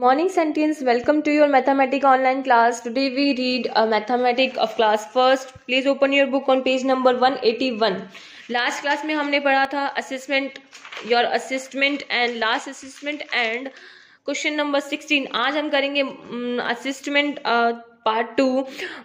Morning sentence welcome to your mathematic online class today we read a of class first please open your book on page number one eighty one last class में हमने पढ़ा था assessment your assessment and last assessment and question number sixteen आज हम करेंगे assessment mm, part two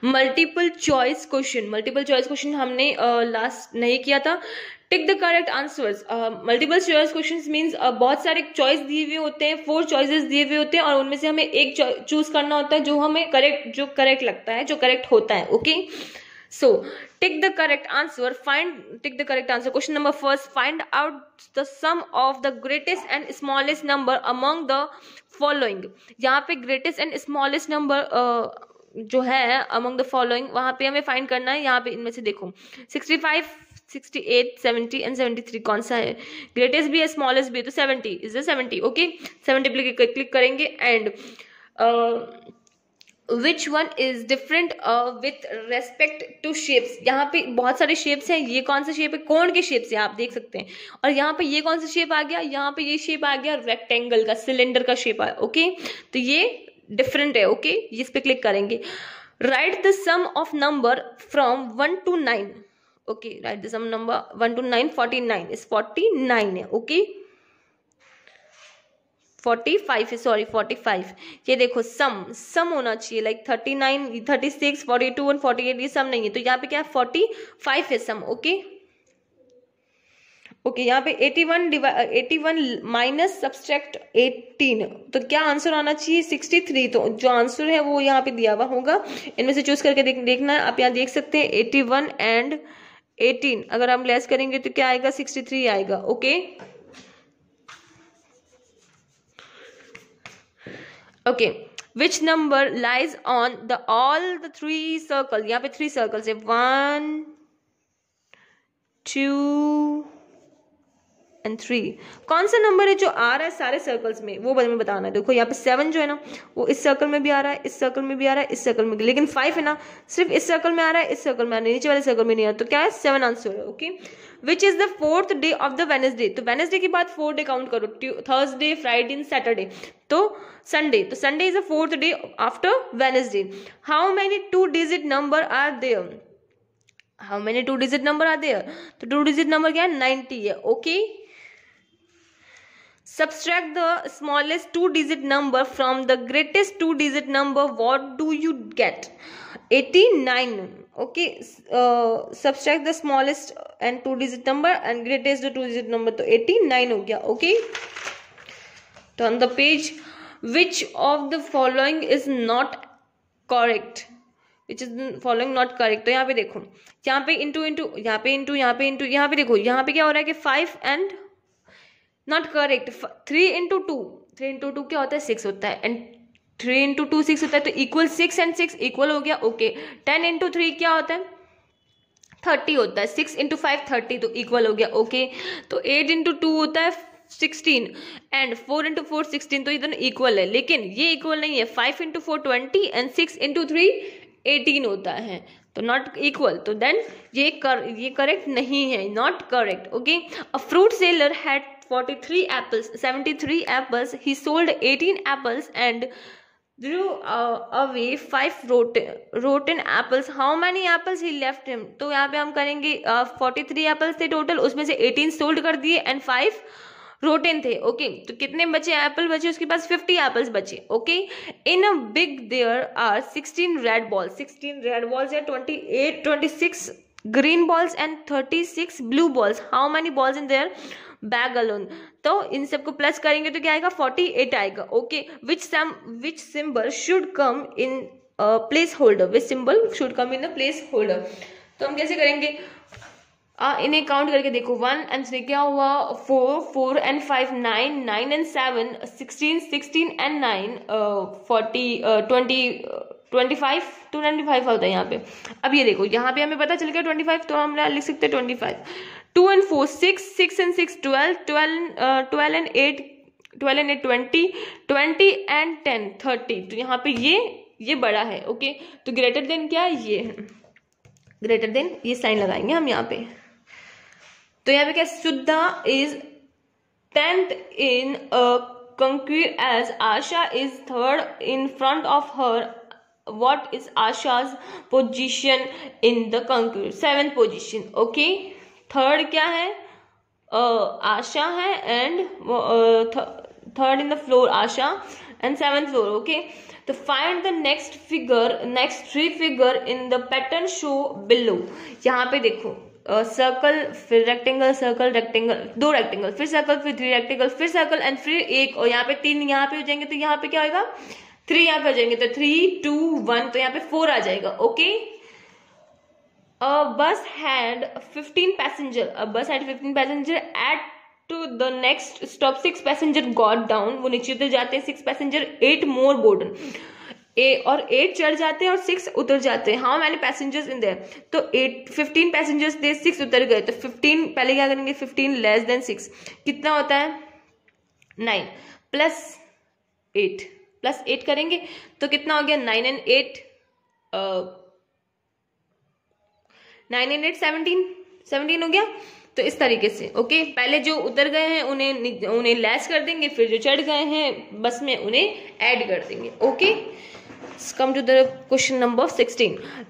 multiple choice question multiple choice question हमने last uh, नहीं किया था tick the correct answers multiple choice questions means बहुत सारे चॉइस दिए हुए होते हैं फोर चॉइसेस दिए हुए होते हैं और उनमें से हमें एक चूज करना होता है जो हमें करेक्ट जो करेक्ट लगता है जो करेक्ट होता है okay so tick the correct answer find tick the correct answer question number first find out the sum of the greatest and smallest number among the following यहाँ पे ग्रेटेस्ट एंड स्मॉलेस्ट नंबर जो है among the following वहां पे हमें find करना है यहाँ पे इनमें से देखो sixty five sixty eight seventy and seventy three कौन सा है ग्रेटेस्ट भी है स्मॉलेस्ट भी है तो seventy is the seventy okay seventy पे क्लिक करेंगे and which one is different with respect to shapes यहाँ पे बहुत सारे शेप्स हैं ये कौन सा शेप है कोण के शेप हैं आप देख सकते हैं और यहाँ पे ये कौन सा शेप आ गया यहाँ पे ये शेप आ गया रेक्टेंगल का सिलेंडर का शेप आया ओके okay? तो ये डिफरेंट है ओके okay? इस पर क्लिक करेंगे right the sum of number from one to nine okay right the sum number one to nine forty nine is forty nine है ओके फोर्टी फाइव है sorry forty five ये देखो sum sum होना चाहिए like thirty nine thirty six forty two and forty eight ये sum नहीं है तो यहाँ पे क्या है फोर्टी फाइव है सम ओके okay? ओके यहाँ पे 81 वन माइनस सब्सट्रैक्ट 18 तो क्या आंसर आना चाहिए 63 तो जो आंसर है वो यहाँ पे दिया हुआ होगा इनमें से चूज करके देख, देखना है आप यहाँ देख सकते हैं 81 एंड 18 अगर हम लेस करेंगे तो क्या आएगा 63 आएगा okay okay which number lies on the all the three circle यहाँ पे थ्री सर्कल्स है वन टू एंड थ्री कौन सा नंबर है जो आ रहा है सारे सर्कल्स में वो बारे में बताना है देखो यहाँ पे सेवन जो है ना वो इस सर्कल में भी आ रहा है इस सर्कल में भी आ रहा है इस सर्कल में लेकिन फाइव है ना सिर्फ इस सर्कल में आ रहा है इस सर्कल में आ रहा है नीचे वाले सर्कल में नहीं आ रहा तो क्या है सेवन आंसर है okay which is the fourth day of the Wednesday तो वेनेसडे के बाद फोर्थ डे काउंट करो थर्सडे फ्राइडे एंड सैटरडे तो संडे तो Sunday is the fourth day after Wednesday how many two digit number are there how many two digit number are there तो two digit number क्या है ninety है okay okay? subtract the smallest two digit number from the greatest two digit number what do you get 89 okay uh, subtract the smallest and two digit number and greatest the two digit number to 89 ho gaya okay turn the page which of the following is not correct which is following not correct तो यहाँ पे देखो यहाँ पे into into यहाँ पे into यहाँ पे इंटू यहाँ पे देखो यहाँ पे क्या हो रहा है कि five and not correct three into two three into two क्या होता है सिक्स होता है and three into two six होता है तो equal six and six equal हो गया ओके टेन इंटू थ्री क्या होता है थर्टी होता है सिक्स इंटू फाइव थर्टी तो इक्वल हो गया ओके okay. तो एट इंटू टू होता है sixteen and four into four sixteen तो इधर इक्वल है लेकिन ये इक्वल नहीं है five into four twenty and six into three eighteen होता है तो नॉट इक्वल तो देन ये कर ये करेक्ट नहीं है not correct okay a fruit seller had 43 apples 73 apples he sold eighteen apples and threw away five rotten apples how many apples he left him तो यहाँ पे हम करेंगे फोर्टी थ्री एप्पल्स थे टोटल उसमें से एटीन सोल्ड कर दिए एंड फाइव रोटेन थे ओके okay, तो कितने बचे एप्पल बचे उसके पास फिफ्टी एप्पल्स बचे okay in a big there are sixteen red ball sixteen red balls या twenty eight twenty six green balls and thirty six blue balls how many balls in their bag alone तो इन सबको plus करेंगे तो क्या आएगा forty eight आएगा okay which sum which symbol should come in place holder which symbol should come in the place holder तो हम कैसे करेंगे इन्हें काउंट करके देखो वन एंड थ्री क्या हुआ four four and five nine nine and seven sixteen sixteen and nine forty twenty twenty five two twenty five होता है यहाँ पे अब ये देखो यहाँ पे हमें पता चल गया ट्वेंटी फाइव तो हम लिख सकते हैं twenty five two and four six six and six twelve twelve twelve and eight twelve and eight twenty twenty and ten thirty तो यहाँ पे ये ये बड़ा है ओके तो ग्रेटर देन क्या है ये है ग्रेटर देन ये साइन लगाएंगे हम यहाँ पे तो यहाँ पे क्या Sudha is tenth in conquer as Asha is third in front of her what is Asha's position in the conquer seventh position okay third क्या है uh, आशा है and third in the floor Asha and seven floor okay तो find the next figure next three figure in the pattern show below यहाँ पे देखो circle फिर rectangle circle rectangle दो rectangle फिर सर्कल फिर थ्री रेक्टेंगल फिर सर्कल एंड फिर एक और यहाँ पे तीन यहाँ पे हो जाएंगे तो यहाँ पे क्या होगा थ्री यहाँ पे हो जाएंगे तो थ्री टू वन तो यहाँ पे फोर आ जाएगा okay bus had fifteen passenger bus A bus had 15 passenger at to the next stop. Six passenger वो नीचे उतर जाते हैं. Six passenger eight more boarded a और एट चढ़ जाते हैं और सिक्स उतर जाते हैं how many passengers in there तो eight fifteen passengers they six उतर गए तो फिफ्टीन पहले क्या करेंगे फिफ्टीन लेस देन सिक्स कितना होता है nine plus eight plus eight करेंगे तो कितना हो गया nine and eight nine and eight seventeen seventeen हो गया तो इस तरीके से ओके पहले जो उतर गए हैं उन्हें उन्हें लैस कर देंगे फिर जो चढ़ गए हैं बस में उन्हें ऐड कर देंगे okay come to the question number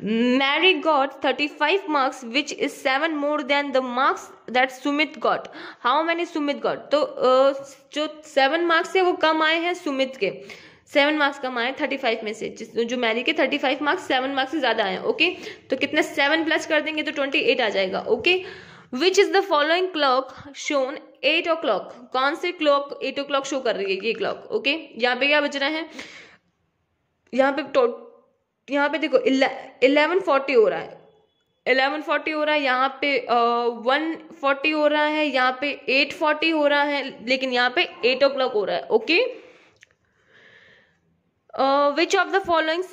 Mary got thirty five marks which is seven more than the marks that Sumit got how many Sumit got तो uh, जो सेवन मार्क्स है वो कम आए हैं सुमित के सेवन मार्क्स कम आए थर्टी फाइव में से जिस जो मैरी के thirty five marks seven marks से ज़्यादा आए ओके तो कितने सेवन प्लस कर देंगे तो ट्वेंटी एट आ जाएगा okay okay? Which is the following clock shown eight o'clock कौन से clock eight o'clock show कर रही है ये क्लॉक ओके यहाँ पे क्या बज रहा है यहाँ पे टो यहाँ पे देखो इलेवन फोर्टी हो रहा है एलेवन फोर्टी हो रहा है यहाँ पे वन फोर्टी हो रहा है यहाँ पे एट फोर्टी हो रहा है लेकिन यहाँ पे एट ओ क्लॉक हो रहा है okay which of the following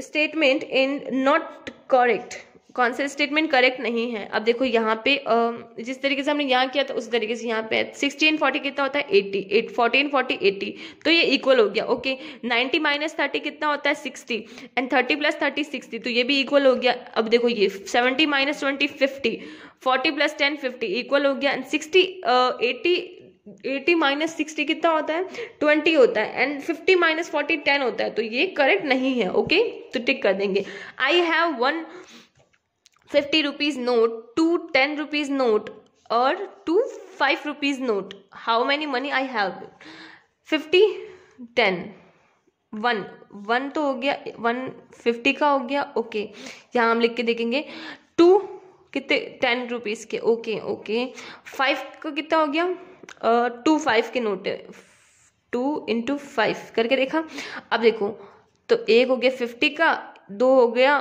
statement in not correct कौन सा स्टेटमेंट करेक्ट नहीं है अब देखो यहाँ पे जिस तरीके से हमने यहाँ किया था उस तरीके से यहाँ पे सिक्सटीन फोर्टी कितना होता है eighty eight fourteen forty eighty तो ये इक्वल हो गया ओके नाइन्टी माइनस थर्टी कितना होता है sixty and thirty plus thirty sixty तो ये भी इक्वल हो गया अब देखो ये seventy minus twenty fifty forty plus ten fifty equal हो गया and sixty eighty eighty minus sixty कितना होता है ट्वेंटी होता है and fifty minus forty ten होता है तो ये करेक्ट नहीं है ओके okay? तो टिक कर देंगे I have one fifty rupees note two ten rupees note और two five rupees note how many money I have fifty ten one one तो हो गया वन फिफ्टी का हो गया ओके यहाँ हम लिख के देखेंगे टू कितने टेन रुपीज़ के ओके ओके फाइव का कितना हो गया टू फाइव के नोट है टू इंटू फाइव करके देखा अब देखो तो एक हो गया फिफ्टी का दो हो गया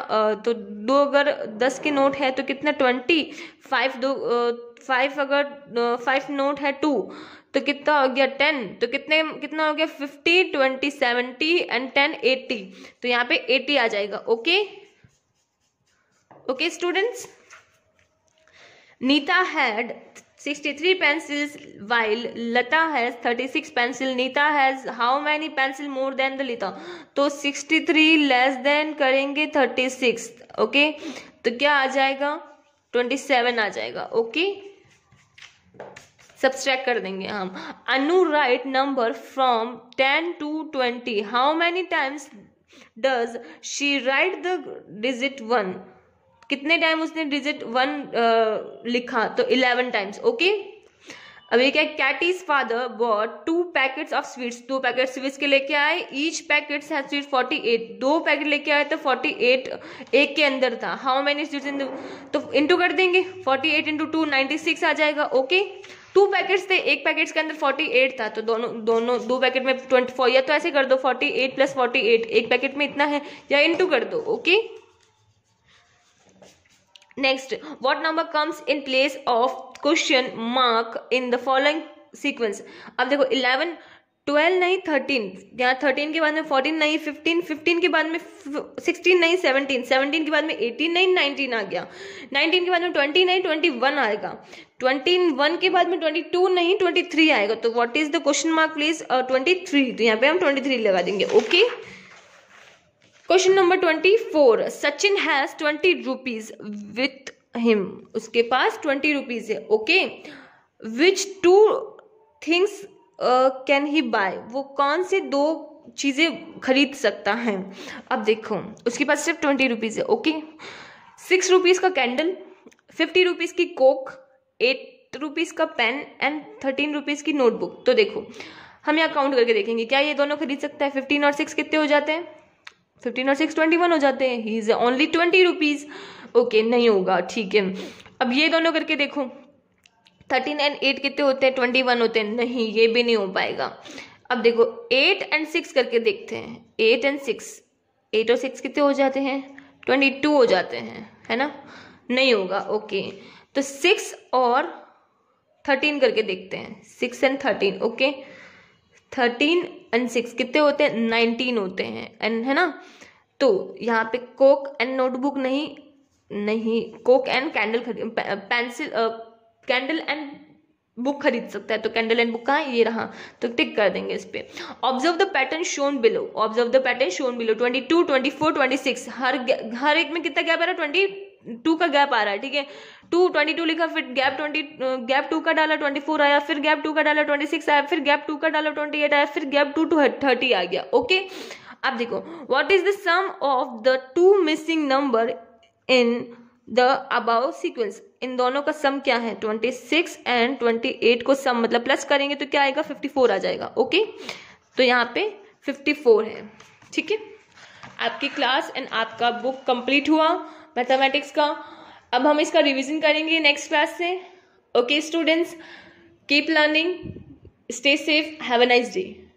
तो दो अगर दस के नोट है तो कितना ट्वेंटी फाइव दो फाइव अगर फाइव नोट है टू तो कितना हो गया टेन तो कितने कितना हो गया fifty twenty seventy and ten eighty तो यहाँ पे एटी आ जाएगा okay okay students Nita had 63 pencils while Lata has 36 pencil Nita has how many pencil more than the Lita तो 63 less than करेंगे 36 ओके okay? तो क्या आ जाएगा 27 आ जाएगा ओके सब्सट्रैक्ट कर देंगे हम Anu write number from 10 to 20 how many times does she write the digit one कितने टाइम उसने डिजिट वन लिखा तो इलेवन टाइम्स ओके अब ये क्या Katie's father bought two packets of sweets दो पैकेट स्वीट्स के लेके आए ईच पैकेट्स है स्वीट फोर्टी एट दो पैकेट लेके आए तो फोर्टी एट एक के अंदर था हाउ मैनी स्वीट्स इन तो इंटू कर देंगे forty eight into two ninety six आ जाएगा ओके टू पैकेट्स थे एक पैकेट के अंदर फोर्टी एट था तो दोनों दोनों दो पैकेट में ट्वेंटी फोर या तो ऐसे कर दो forty eight plus forty eight एक पैकेट में इतना है या इंटू कर दो okay okay? Next what number comes in place of question mark in the following sequence अब देखो इलेवन ट्वेल्व नहीं थर्टीन यहाँ थर्टीन के बाद में फोर्टीन नहीं फिफ्टीन फिफ्टीन के बाद में सिक्सटीन नहीं सेवनटीन सेवनटीन के बाद में एटीन नहीं नाइनटीन आ गया नाइनटीन के बाद में ट्वेंटी नहीं ट्वेंटी वन आएगा ट्वेंटी वन के बाद में ट्वेंटी टू नहीं ट्वेंटी थ्री आएगा तो what is the question mark please twenty three तो यहाँ पे हम ट्वेंटी थ्री लगा देंगे okay okay? Question number twenty four Sachin has twenty rupees with him उसके पास ट्वेंटी रुपीज है okay which two things can he buy वो कौन से दो चीज़ें खरीद सकता है अब देखो उसके पास सिर्फ ट्वेंटी रुपीज़ है ओके सिक्स रुपीज़ का कैंडल फिफ्टी रुपीज़ की कोक एट रुपीज़ का पेन एंड थर्टीन रुपीज़ की नोटबुक तो देखो हम यहाँ काउंट करके देखेंगे क्या ये दोनों खरीद सकता है फिफ्टीन और सिक्स कितने हो जाते हैं फिफ्टीन और सिक्स ट्वेंटी वन हो जाते हैं he is only twenty rupees okay नहीं होगा ठीक है अब ये दोनों करके देखो थर्टीन एंड एट कितने होते हैं ट्वेंटी वन होते हैं नहीं ये भी नहीं हो पाएगा अब देखो एट एंड सिक्स करके देखते हैं एट एंड सिक्स एट और सिक्स कितने हो जाते हैं ट्वेंटी टू हो जाते हैं है ना नहीं होगा ओके तो सिक्स और थर्टीन करके देखते हैं six and thirteen okay thirteen and six कितने होते हैं नाइनटीन होते हैं एंड है ना तो यहाँ पे कोक एंड नोटबुक नहीं नहीं कोक एंड कैंडल खरीद पेंसिल कैंडल एंड बुक खरीद सकता है तो कैंडल एंड बुक कहाँ ये रहा तो टिक कर देंगे इस पर observe the pattern shown below observe the pattern shown below twenty two twenty four twenty six हर हर एक में कितना गैप है ट्वेंटी टू का गैप आ रहा है ठीक है टू ट्वेंटी टू लिखा फिर गैप ट्वेंटी गैप टू का डाला ट्वेंटी फोर आया फिर गैप टू का डाला ट्वेंटी सिक्स आया फिर गैप टू का डाला ट्वेंटी एट आया फिर गैप टू टू थर्टी आ गया ओके अब देखो what is the sum of the two missing number in the above sequence इन दोनों का सम क्या है twenty six and twenty eight को सम मतलब प्लस करेंगे तो क्या आएगा फिफ्टी फोर आ जाएगा ओके तो यहाँ पे फिफ्टी फोर है ठीक है आपकी क्लास एंड आपका बुक कंप्लीट हुआ मैथमेटिक्स का अब हम इसका रिवीजन करेंगे नेक्स्ट क्लास से okay students keep learning stay safe have a nice day